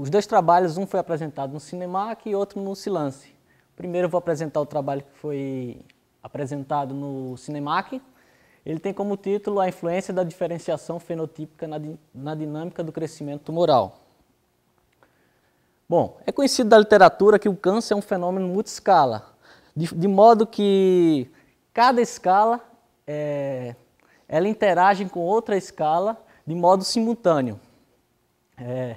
Os dois trabalhos, um foi apresentado no Cinemac e outro no Silance. Primeiro vou apresentar o trabalho que foi apresentado no Cinemac. Ele tem como título A Influência da Diferenciação Fenotípica na, na Dinâmica do Crescimento Tumoral. Bom, é conhecido da literatura que o câncer é um fenômeno multiscala, de, de modo que cada escala é, ela interage com outra escala de modo simultâneo. É,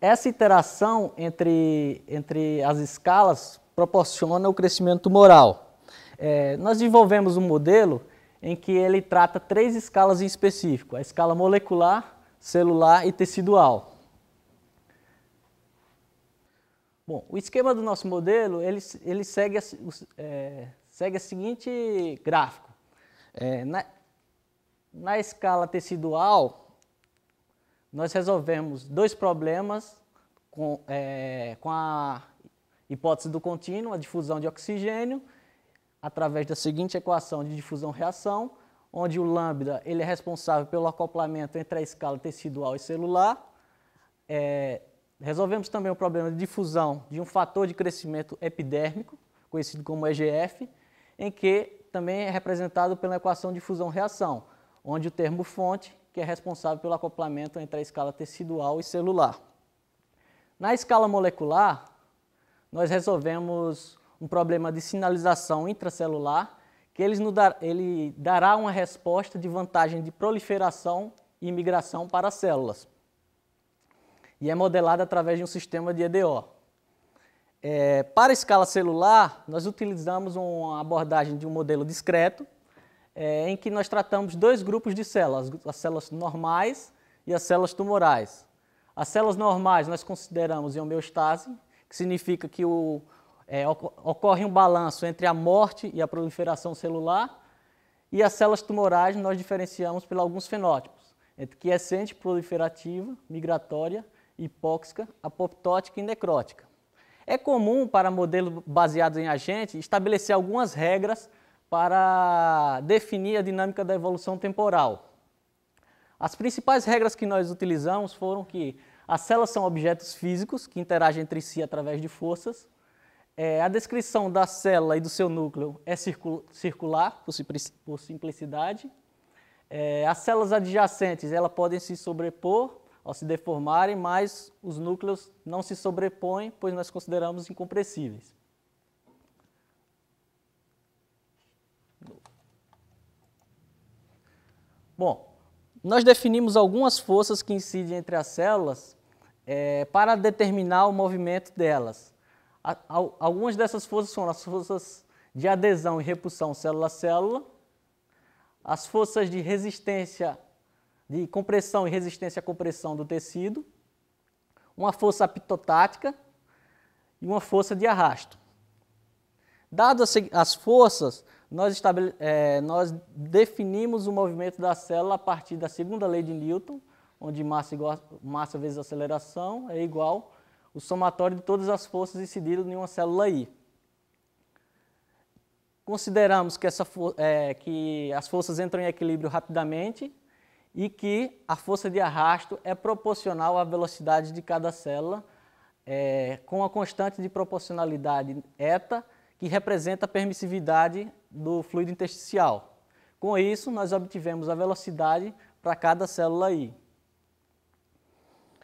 essa interação entre, entre as escalas proporciona o crescimento tumoral. É, nós desenvolvemos um modelo em que ele trata três escalas em específico, a escala molecular, celular e tecidual. Bom, o esquema do nosso modelo, ele, ele segue, a, é, segue a seguinte gráfico. É, na, na escala tecidual, nós resolvemos dois problemas com, é, com a hipótese do contínuo, a difusão de oxigênio, através da seguinte equação de difusão-reação, onde o lambda ele é responsável pelo acoplamento entre a escala tecidual e celular, é, Resolvemos também o problema de difusão de um fator de crescimento epidérmico, conhecido como EGF, em que também é representado pela equação de fusão-reação, onde o termo fonte, que é responsável pelo acoplamento entre a escala tecidual e celular. Na escala molecular, nós resolvemos um problema de sinalização intracelular, que ele, dará uma resposta de vantagem de proliferação e migração para as células e é modelada através de um sistema de EDO. É, para a escala celular, nós utilizamos uma abordagem de um modelo discreto, é, em que nós tratamos dois grupos de células, as células normais e as células tumorais. As células normais nós consideramos em homeostase, que significa que o, é, ocorre um balanço entre a morte e a proliferação celular, e as células tumorais nós diferenciamos por alguns fenótipos, entre quiescente, proliferativa, migratória hipóxica, apoptótica e necrótica. É comum para modelos baseados em agente estabelecer algumas regras para definir a dinâmica da evolução temporal. As principais regras que nós utilizamos foram que as células são objetos físicos que interagem entre si através de forças. É, a descrição da célula e do seu núcleo é circular, por simplicidade. É, as células adjacentes elas podem se sobrepor ao se deformarem, mas os núcleos não se sobrepõem, pois nós consideramos incompressíveis. Bom, nós definimos algumas forças que incidem entre as células é, para determinar o movimento delas. A, a, algumas dessas forças são as forças de adesão e repulsão célula a célula, as forças de resistência de compressão e resistência à compressão do tecido, uma força apitotática e uma força de arrasto. Dadas as forças, nós, é, nós, definimos o movimento da célula a partir da segunda lei de Newton, onde massa, igual, massa vezes aceleração é igual o somatório de todas as forças incididas em uma célula I. Consideramos que, essa, é, que as forças entram em equilíbrio rapidamente e que a força de arrasto é proporcional à velocidade de cada célula, é, com a constante de proporcionalidade eta, que representa a permissividade do fluido intersticial. Com isso, nós obtivemos a velocidade para cada célula I.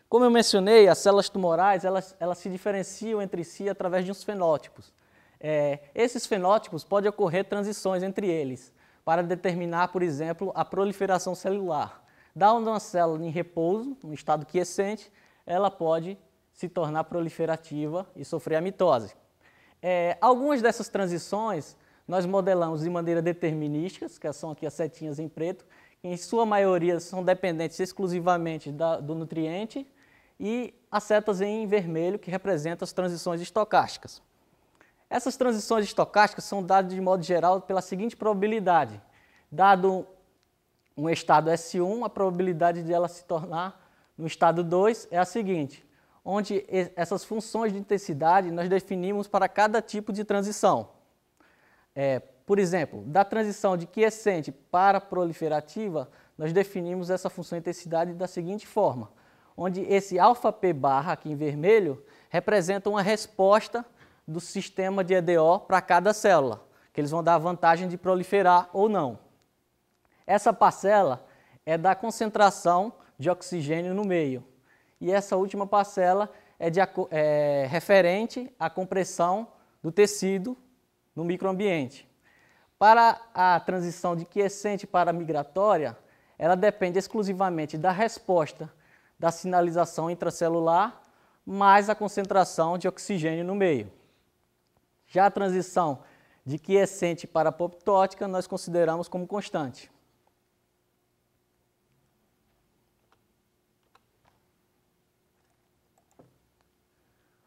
Como eu mencionei, as células tumorais elas, elas se diferenciam entre si através de uns fenótipos. É, esses fenótipos podem ocorrer transições entre eles, para determinar, por exemplo, a proliferação celular. onde uma célula em repouso, no estado quiescente, ela pode se tornar proliferativa e sofrer a mitose. É, algumas dessas transições nós modelamos de maneira determinística, que são aqui as setinhas em preto, que em sua maioria são dependentes exclusivamente da, do nutriente, e as setas em vermelho, que representam as transições estocásticas. Essas transições estocásticas são dadas de modo geral pela seguinte probabilidade. Dado um estado S1, a probabilidade de ela se tornar no estado 2 é a seguinte, onde essas funções de intensidade nós definimos para cada tipo de transição. É, por exemplo, da transição de quiescente para proliferativa, nós definimos essa função de intensidade da seguinte forma, onde esse alfa p barra aqui em vermelho representa uma resposta do sistema de EDO para cada célula, que eles vão dar a vantagem de proliferar ou não. Essa parcela é da concentração de oxigênio no meio. E essa última parcela é, de, é referente à compressão do tecido no microambiente. Para a transição de quiescente para migratória, ela depende exclusivamente da resposta da sinalização intracelular mais a concentração de oxigênio no meio. Já a transição de quiescente para apoptótica nós consideramos como constante.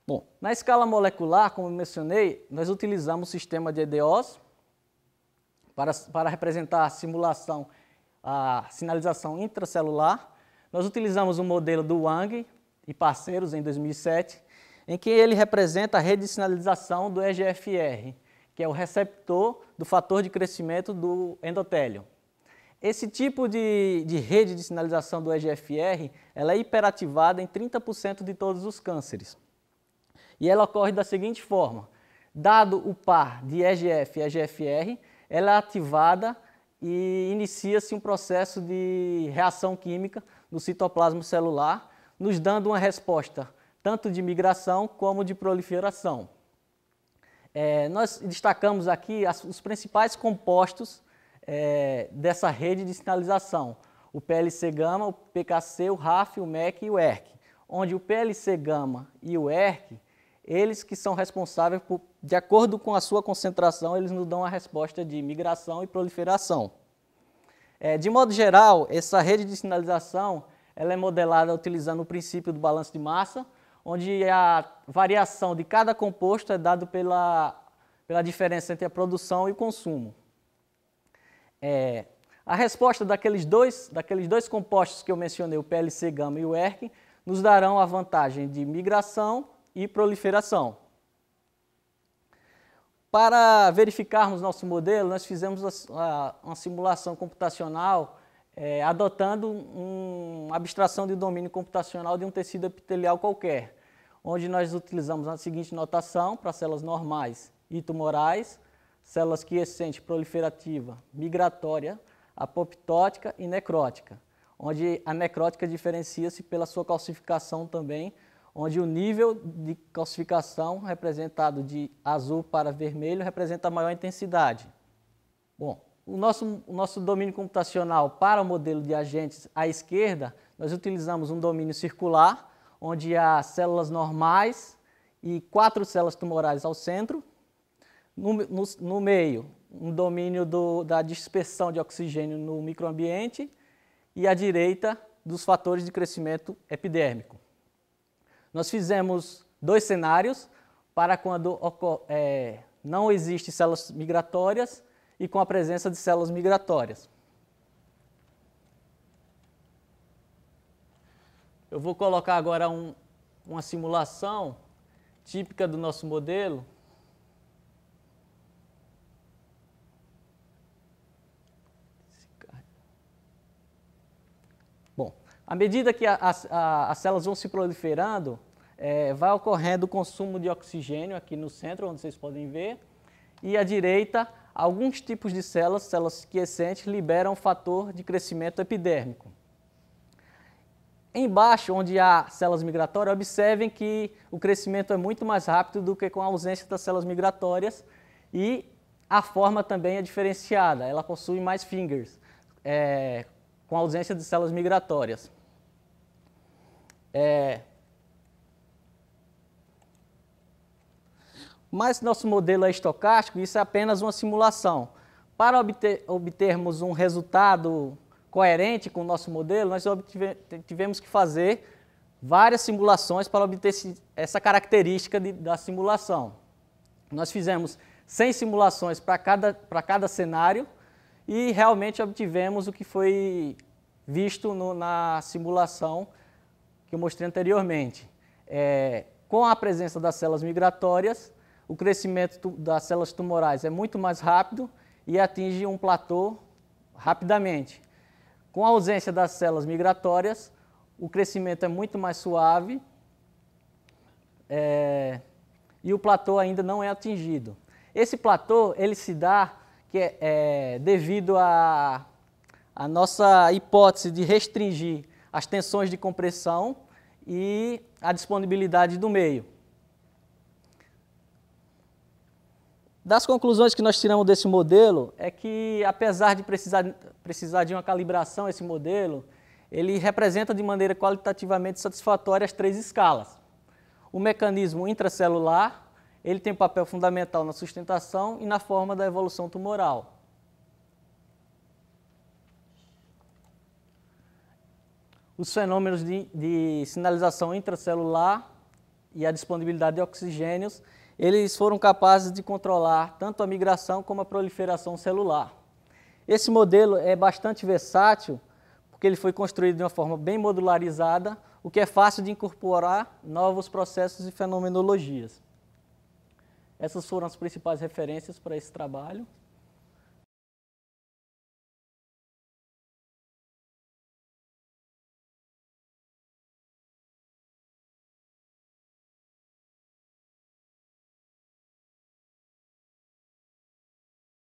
Bom, na escala molecular, como mencionei, nós utilizamos o sistema de EDOS para, para representar a simulação, a sinalização intracelular. Nós utilizamos o modelo do Wang e parceiros em 2007 em que ele representa a rede de sinalização do EGFR, que é o receptor do fator de crescimento do endotélio. Esse tipo de, de rede de sinalização do EGFR ela é hiperativada em 30% de todos os cânceres. E ela ocorre da seguinte forma: dado o par de EGF e EGFR, ela é ativada e inicia-se um processo de reação química no citoplasma celular, nos dando uma resposta tanto de migração como de proliferação. É, nós destacamos aqui as, os principais compostos é, dessa rede de sinalização, o PLC-gama, o PKC, o RAF, o MEC e o ERC, onde o PLC-gama e o ERC, eles que são responsáveis por, de acordo com a sua concentração, eles nos dão a resposta de migração e proliferação. É, de modo geral, essa rede de sinalização ela é modelada utilizando o princípio do balanço de massa, onde é a variação de cada composto é dado pela, pela diferença entre a produção e o consumo. É, a resposta daqueles dois, daqueles dois compostos que eu mencionei, o PLC gama e o ERK, nos darão a vantagem de migração e proliferação. Para verificarmos nosso modelo, nós fizemos uma simulação computacional é, adotando um, uma abstração de domínio computacional de um tecido epitelial qualquer, onde nós utilizamos a seguinte notação para células normais e tumorais, células quiescente, proliferativa, migratória, apoptótica e necrótica, onde a necrótica diferencia-se pela sua calcificação também, onde o nível de calcificação representado de azul para vermelho representa a maior intensidade. Bom, o nosso, o nosso domínio computacional para o modelo de agentes à esquerda, nós utilizamos um domínio circular, onde há células normais e quatro células tumorais ao centro. No, no, no meio, um domínio do, da dispersão de oxigênio no microambiente e à direita, dos fatores de crescimento epidérmico. Nós fizemos dois cenários para quando é, não existem células migratórias e com a presença de células migratórias. Eu vou colocar agora um, uma simulação típica do nosso modelo. Bom, à medida que a, a, as células vão se proliferando, é, vai ocorrendo o consumo de oxigênio aqui no centro, onde vocês podem ver, e à direita alguns tipos de células, células quiescentes, liberam o fator de crescimento epidérmico. Embaixo, onde há células migratórias, observem que o crescimento é muito mais rápido do que com a ausência das células migratórias e a forma também é diferenciada, ela possui mais fingers, é, com a ausência de células migratórias. É, Mas nosso modelo é estocástico, isso é apenas uma simulação. Para obter, obtermos um resultado coerente com o nosso modelo, nós obtive, tivemos que fazer várias simulações para obter essa característica de, da simulação. Nós fizemos 100 simulações para cada, para cada cenário e realmente obtivemos o que foi visto no, na simulação que eu mostrei anteriormente. É, com a presença das células migratórias, o crescimento das células tumorais é muito mais rápido e atinge um platô rapidamente. Com a ausência das células migratórias, o crescimento é muito mais suave é, e o platô ainda não é atingido. Esse platô ele se dá que é, é devido à a, a, nossa hipótese de restringir as tensões de compressão e a disponibilidade do meio. Das conclusões que nós tiramos desse modelo é que, apesar de precisar, precisar de uma calibração, esse modelo, ele representa de maneira qualitativamente satisfatória as três escalas. O mecanismo intracelular, ele tem um papel fundamental na sustentação e na forma da evolução tumoral. Os fenômenos de, de sinalização intracelular e a disponibilidade de oxigênios eles foram capazes de controlar tanto a migração como a proliferação celular. Esse modelo é bastante versátil, porque ele foi construído de uma forma bem modularizada, o que é fácil de incorporar novos processos e fenomenologias. Essas foram as principais referências para esse trabalho.